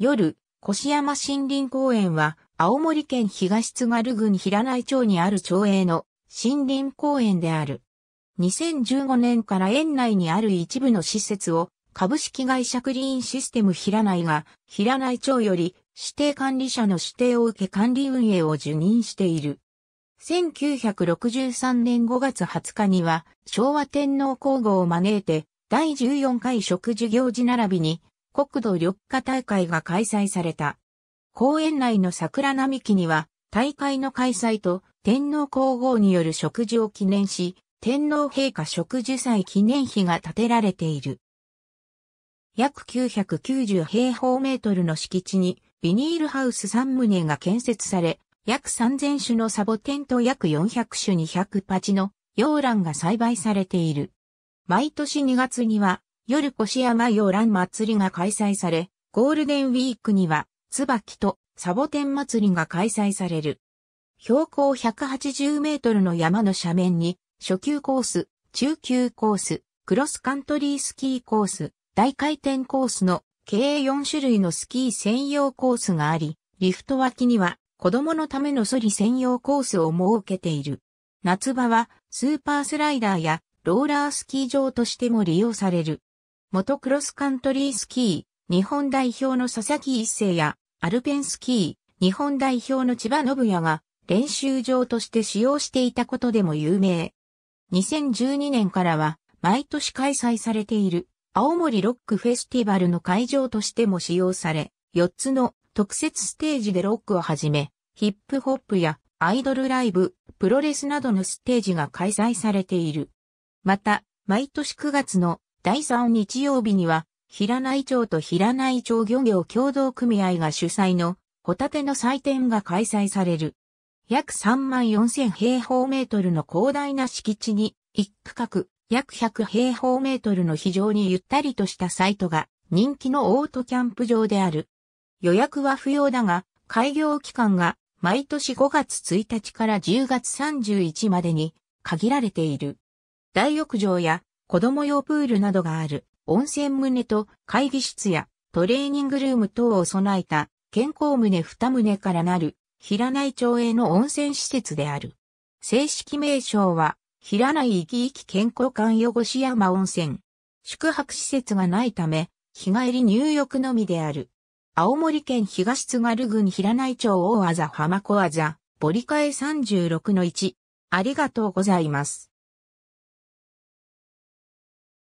夜、越山森林公園は、青森県東津軽郡平内町にある町営の森林公園である。2015年から園内にある一部の施設を株式会社クリーンシステム平内が平内町より指定管理者の指定を受け管理運営を受任している。1963年5月20日には昭和天皇皇后を招いて第14回食事行事並びに国土緑化大会が開催された。公園内の桜並木には、大会の開催と天皇皇后による植樹を記念し、天皇陛下植樹祭記念碑が建てられている。約990平方メートルの敷地にビニールハウス3棟が建設され、約3000種のサボテンと約400種200チの洋蘭が栽培されている。毎年2月には夜越山洋蘭祭りが開催され、ゴールデンウィークには、椿とサボテン祭りが開催される。標高180メートルの山の斜面に、初級コース、中級コース、クロスカントリースキーコース、大回転コースの計4種類のスキー専用コースがあり、リフト脇には子供のためのソリ専用コースを設けている。夏場はスーパースライダーやローラースキー場としても利用される。元クロスカントリースキー、日本代表の佐々木一世や、アルペンスキー、日本代表の千葉信也が、練習場として使用していたことでも有名。2012年からは、毎年開催されている、青森ロックフェスティバルの会場としても使用され、4つの特設ステージでロックをはじめ、ヒップホップやアイドルライブ、プロレスなどのステージが開催されている。また、毎年9月の第3日曜日には、平内町と平内町漁業協同組合が主催のホタテの祭典が開催される。約3万4000平方メートルの広大な敷地に、一区画、約100平方メートルの非常にゆったりとしたサイトが人気のオートキャンプ場である。予約は不要だが、開業期間が毎年5月1日から10月31までに限られている。大浴場や子供用プールなどがある温泉棟と会議室やトレーニングルーム等を備えた健康棟二棟からなる平内町への温泉施設である。正式名称は平内生き生き健康館汚し山温泉。宿泊施設がないため日帰り入浴のみである。青森県東津軽郡平内町大あざ浜小あざ、ボ替カ36の1。ありがとうございます。